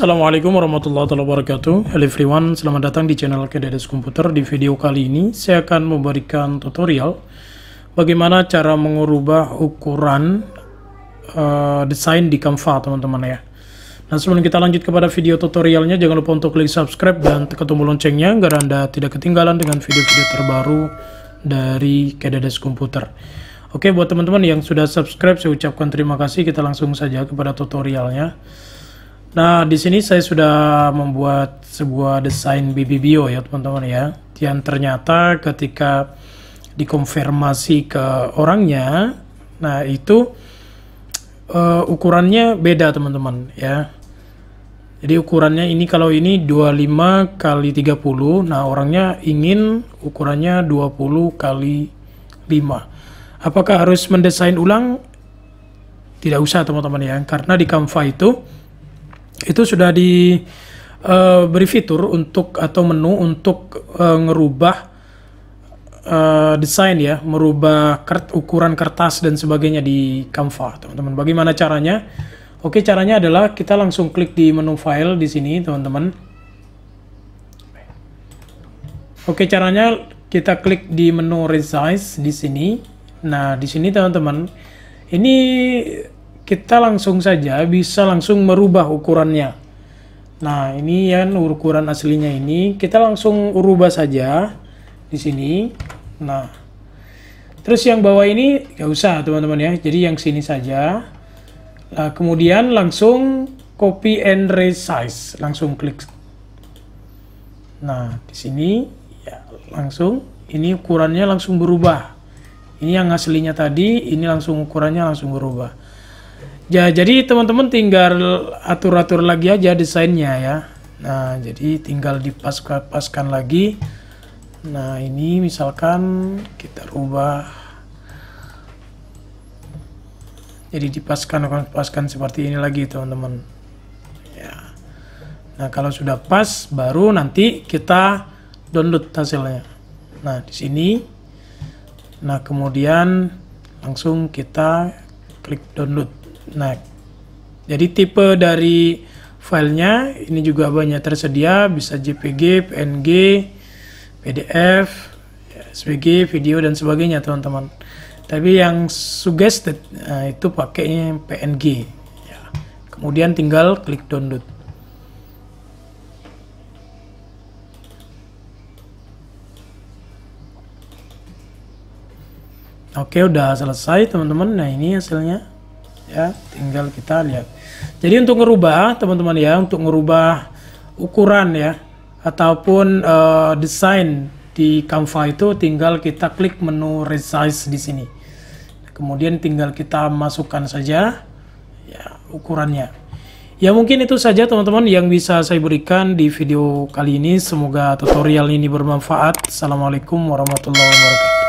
Assalamualaikum warahmatullahi wabarakatuh Hello everyone, selamat datang di channel Kededes Komputer Di video kali ini saya akan memberikan tutorial Bagaimana cara mengubah ukuran uh, desain di Canva teman-teman ya Nah sebelum kita lanjut kepada video tutorialnya Jangan lupa untuk klik subscribe dan tekan tombol loncengnya Agar Anda tidak ketinggalan dengan video-video terbaru dari Kededes Komputer Oke buat teman-teman yang sudah subscribe saya ucapkan terima kasih Kita langsung saja kepada tutorialnya Nah, di sini saya sudah membuat sebuah desain baby ya, teman-teman ya. Yang ternyata ketika dikonfirmasi ke orangnya, nah itu uh, ukurannya beda, teman-teman ya. Jadi ukurannya ini kalau ini 25 kali 30, nah orangnya ingin ukurannya 20 kali 5. Apakah harus mendesain ulang? Tidak usah, teman-teman ya, karena di Canva itu itu sudah diberi eh, uh, fitur untuk atau menu untuk uh, ngerubah uh, desain ya, merubah kert, ukuran kertas dan sebagainya di Canva, teman-teman. Bagaimana caranya? Oke, caranya adalah kita langsung klik di menu file di sini, teman-teman. Oke, caranya kita klik di menu resize di sini. Nah, di sini teman-teman, ini kita langsung saja bisa langsung merubah ukurannya. Nah, ini yang ukuran aslinya ini kita langsung rubah saja di sini. Nah, terus yang bawah ini nggak usah teman-teman ya. Jadi yang sini saja. Nah, kemudian langsung copy and resize, langsung klik. Nah, di sini ya langsung ini ukurannya langsung berubah. Ini yang aslinya tadi, ini langsung ukurannya langsung berubah. Ya, jadi teman-teman tinggal atur-atur lagi aja desainnya ya. Nah, jadi tinggal dipas-paskan lagi. Nah, ini misalkan kita rubah. Jadi dipaskan akan paskan seperti ini lagi, teman-teman. Ya. Nah, kalau sudah pas baru nanti kita download hasilnya. Nah, di sini. Nah, kemudian langsung kita klik download. Nah, jadi tipe dari filenya ini juga banyak tersedia, bisa JPG, PNG, PDF, SVG, video dan sebagainya teman-teman. Tapi yang suggested nah, itu pakainya PNG. Ya. Kemudian tinggal klik download. Oke, udah selesai teman-teman. Nah, ini hasilnya ya tinggal kita lihat jadi untuk ngerubah teman-teman ya untuk ngerubah ukuran ya ataupun uh, desain di Canva itu tinggal kita klik menu resize di sini kemudian tinggal kita masukkan saja ya ukurannya ya mungkin itu saja teman-teman yang bisa saya berikan di video kali ini semoga tutorial ini bermanfaat assalamualaikum warahmatullahi wabarakatuh